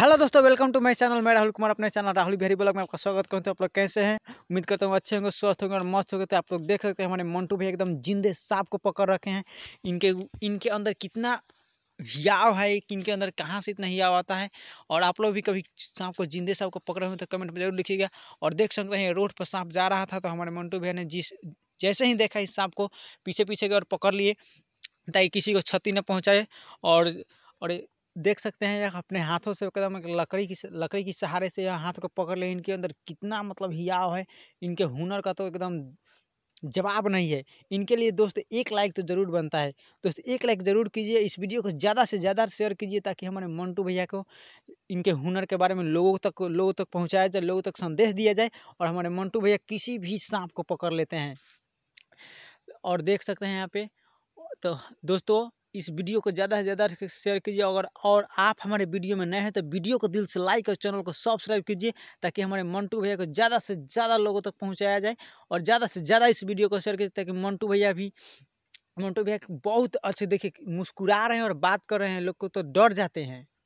hello दोस्तों welcome to my channel मैं राहुल कुमार अपने चैनल राहुल बिहारी ब्लॉग में आपका स्वागत करते हैं आप लोग कैसे हैं उम्मीद करता हूँ अच्छे होंगे स्वस्थ होंगे और मस्त होंगे तो आप लोग देख सकते हैं हमारे मंटू भाई एकदम जिंदे सांप को पकड़ रखे हैं इनके इनके अंदर कितना याव है कि इनके अंदर कहाँ से इतना याव आता है और आप लोग भी कभी सांप को जिंदे सांप को पकड़े हुए तो कमेंट में जरूर लिखिएगा और देख सकते हैं रोड पर सांप जा रहा था तो हमारे मंटू भैया ने जिस जैसे ही देखा इस सांप को पीछे पीछे गए और पकड़ लिए ताकि किसी को क्षति न पहुँचाए और और देख सकते हैं यह अपने हाथों से एकदम लकड़ी की लकड़ी के सहारे से यह हाथ को पकड़ ले इनके अंदर कितना मतलब हियाव है इनके हुनर का तो एकदम जवाब नहीं है इनके लिए दोस्त एक लाइक तो ज़रूर बनता है दोस्त एक लाइक ज़रूर कीजिए इस वीडियो को ज़्यादा से ज़्यादा शेयर कीजिए ताकि हमारे मंटू भैया को इनके हुनर के बारे में लोगों तक लोगों तक पहुँचाया जाए लोगों तक संदेश दिया जाए और हमारे मंटू भैया किसी भी सांप को पकड़ लेते हैं और देख सकते हैं यहाँ पे तो दोस्तों इस वीडियो को ज़्यादा से ज़्यादा शेयर कीजिए अगर और आप हमारे वीडियो में नए हैं तो वीडियो को दिल से लाइक और चैनल को सब्सक्राइब कीजिए ताकि हमारे मंटू भैया को ज़्यादा से ज़्यादा लोगों तक पहुँचाया जाए और ज़्यादा से ज़्यादा इस वीडियो को शेयर कीजिए ताकि मंटू भैया भी मंटू भैया बहुत अच्छे देखिए मुस्कुरा रहे हैं और बात कर रहे हैं लोग को तो डर जाते हैं